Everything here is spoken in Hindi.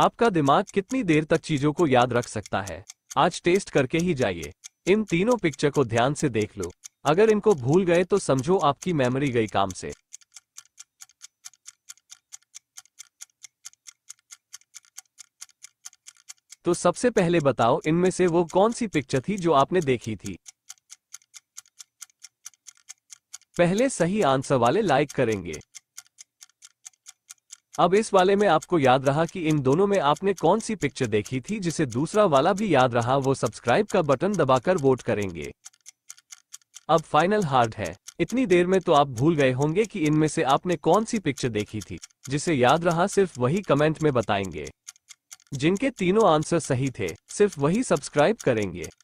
आपका दिमाग कितनी देर तक चीजों को याद रख सकता है आज टेस्ट करके ही जाइए इन तीनों पिक्चर को ध्यान से देख लो अगर इनको भूल गए तो समझो आपकी मेमोरी गई काम से तो सबसे पहले बताओ इनमें से वो कौन सी पिक्चर थी जो आपने देखी थी पहले सही आंसर वाले लाइक करेंगे अब इस वाले में आपको याद रहा कि इन दोनों में आपने कौन सी पिक्चर देखी थी जिसे दूसरा वाला भी याद रहा वो सब्सक्राइब का बटन दबाकर वोट करेंगे अब फाइनल हार्ड है इतनी देर में तो आप भूल गए होंगे कि इनमें से आपने कौन सी पिक्चर देखी थी जिसे याद रहा सिर्फ वही कमेंट में बताएंगे जिनके तीनों आंसर सही थे सिर्फ वही सब्सक्राइब करेंगे